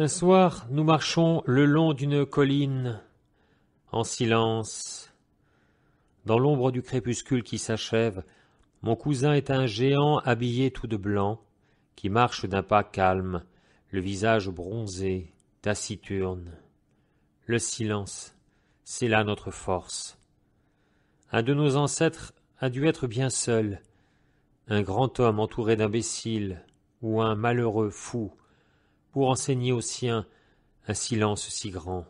Un soir, nous marchons le long d'une colline, en silence. Dans l'ombre du crépuscule qui s'achève, mon cousin est un géant habillé tout de blanc, qui marche d'un pas calme, le visage bronzé, taciturne. Le silence, c'est là notre force. Un de nos ancêtres a dû être bien seul, un grand homme entouré d'imbéciles, ou un malheureux fou pour enseigner aux siens un silence si grand.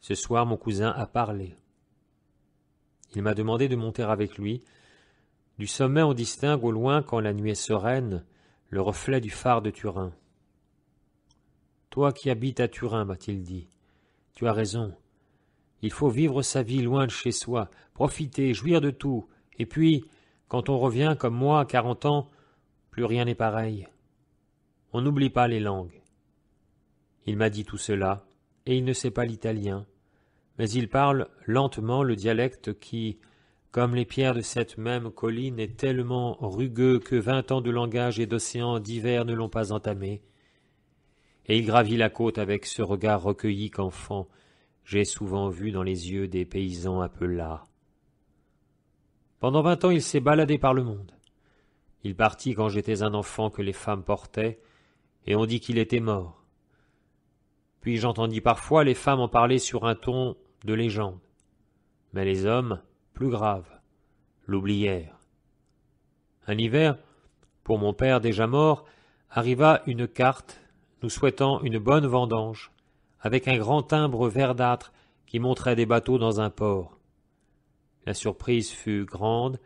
Ce soir mon cousin a parlé. Il m'a demandé de monter avec lui. Du sommet on distingue au loin, quand la nuit est sereine, le reflet du phare de Turin. Toi qui habites à Turin, m'a-t-il dit, tu as raison. Il faut vivre sa vie loin de chez soi, profiter, jouir de tout, et puis, quand on revient, comme moi, à quarante ans, plus rien n'est pareil. On n'oublie pas les langues. Il m'a dit tout cela, et il ne sait pas l'italien, mais il parle lentement le dialecte qui, comme les pierres de cette même colline, est tellement rugueux que vingt ans de langage et d'océans divers ne l'ont pas entamé. Et il gravit la côte avec ce regard recueilli qu'enfant j'ai souvent vu dans les yeux des paysans un peu là. Pendant vingt ans il s'est baladé par le monde. Il partit quand j'étais un enfant que les femmes portaient, et on dit qu'il était mort. Puis j'entendis parfois les femmes en parler sur un ton de légende, mais les hommes, plus graves, l'oublièrent. Un hiver, pour mon père déjà mort, arriva une carte nous souhaitant une bonne vendange, avec un grand timbre verdâtre qui montrait des bateaux dans un port. La surprise fut grande,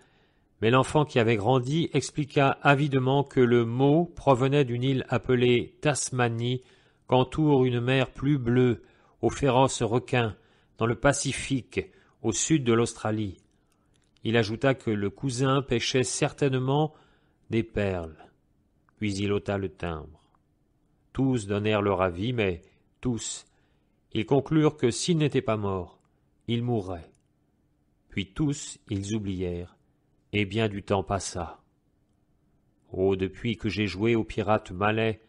mais l'enfant qui avait grandi expliqua avidement que le mot provenait d'une île appelée Tasmanie, qu'entoure une mer plus bleue, aux féroces requins, dans le Pacifique, au sud de l'Australie. Il ajouta que le cousin pêchait certainement des perles. Puis il ôta le timbre. Tous donnèrent leur avis, mais tous. Ils conclurent que s'il n'était pas mort, il mourrait. Puis tous, ils oublièrent eh bien du temps passa. Oh, depuis que j'ai joué aux pirates malais,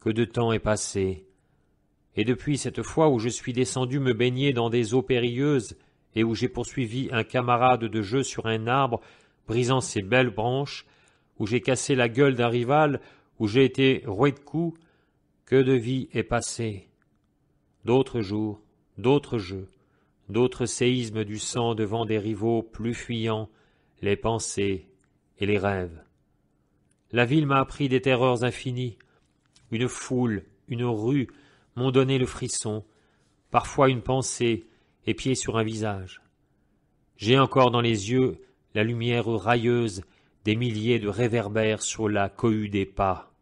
que de temps est passé. Et depuis cette fois où je suis descendu me baigner dans des eaux périlleuses, et où j'ai poursuivi un camarade de jeu sur un arbre, brisant ses belles branches, où j'ai cassé la gueule d'un rival, où j'ai été roué de coups, que de vie est passée. D'autres jours, d'autres jeux, d'autres séismes du sang devant des rivaux plus fuyants, les pensées et les rêves. La ville m'a appris des terreurs infinies. Une foule, une rue m'ont donné le frisson, parfois une pensée, épiée sur un visage. J'ai encore dans les yeux la lumière railleuse des milliers de réverbères sur la cohue des pas.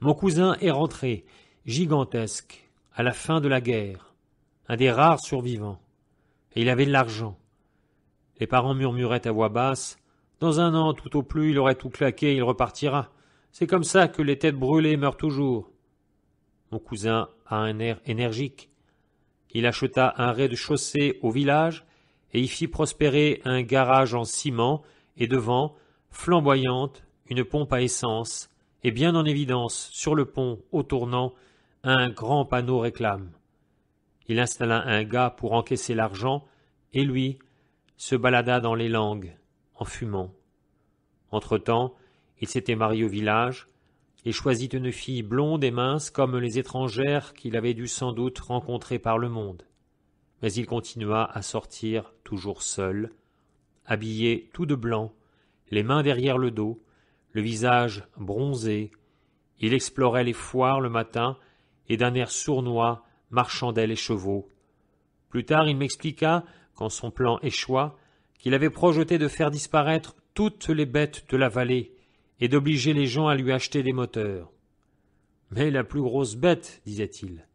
Mon cousin est rentré, gigantesque, à la fin de la guerre, un des rares survivants, et il avait de l'argent. Les parents murmuraient à voix basse Dans un an, tout au plus, il aurait tout claqué, il repartira. C'est comme ça que les têtes brûlées meurent toujours. Mon cousin a un air énergique. Il acheta un rez-de-chaussée au village et y fit prospérer un garage en ciment et devant, flamboyante, une pompe à essence et bien en évidence, sur le pont, au tournant, un grand panneau réclame. Il installa un gars pour encaisser l'argent et lui, se balada dans les langues, en fumant. Entre-temps, il s'était marié au village, et choisit une fille blonde et mince comme les étrangères qu'il avait dû sans doute rencontrer par le monde. Mais il continua à sortir toujours seul, habillé tout de blanc, les mains derrière le dos, le visage bronzé. Il explorait les foires le matin et d'un air sournois marchandait les chevaux. Plus tard, il m'expliqua quand son plan échoua, qu'il avait projeté de faire disparaître toutes les bêtes de la vallée et d'obliger les gens à lui acheter des moteurs. Mais la plus grosse bête, disait-il,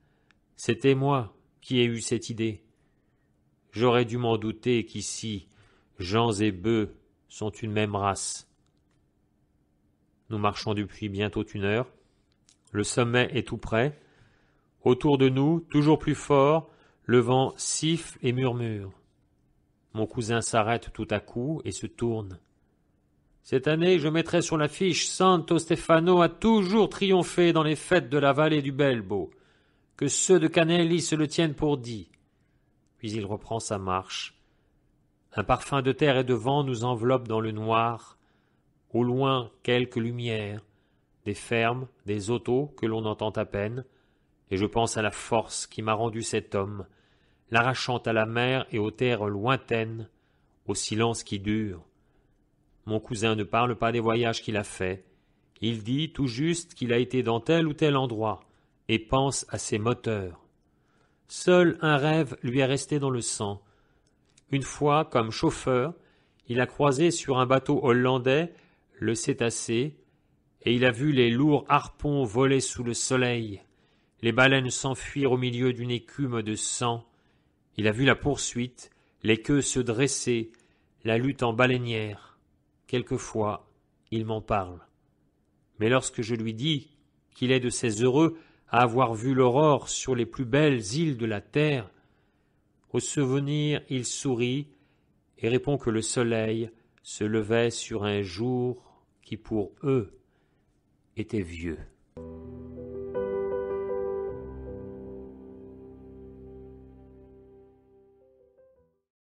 c'était moi qui ai eu cette idée. J'aurais dû m'en douter qu'ici, gens et bœufs sont une même race. Nous marchons depuis bientôt une heure. Le sommet est tout près. Autour de nous, toujours plus fort, le vent siffle et murmure. Mon cousin s'arrête tout à coup et se tourne. Cette année, je mettrai sur l'affiche Santo Stefano a toujours triomphé dans les fêtes de la vallée du Belbo. Que ceux de Canelli se le tiennent pour dit. Puis il reprend sa marche. Un parfum de terre et de vent nous enveloppe dans le noir. Au loin, quelques lumières, des fermes, des autos que l'on entend à peine, et je pense à la force qui m'a rendu cet homme, l'arrachant à la mer et aux terres lointaines, au silence qui dure. Mon cousin ne parle pas des voyages qu'il a faits. Il dit tout juste qu'il a été dans tel ou tel endroit, et pense à ses moteurs. Seul un rêve lui est resté dans le sang. Une fois, comme chauffeur, il a croisé sur un bateau hollandais le cétacé, et il a vu les lourds harpons voler sous le soleil, les baleines s'enfuir au milieu d'une écume de sang, il a vu la poursuite, les queues se dresser, la lutte en baleinière. Quelquefois, il m'en parle. Mais lorsque je lui dis qu'il est de ces heureux à avoir vu l'aurore sur les plus belles îles de la terre, au souvenir il sourit et répond que le soleil se levait sur un jour qui pour eux était vieux.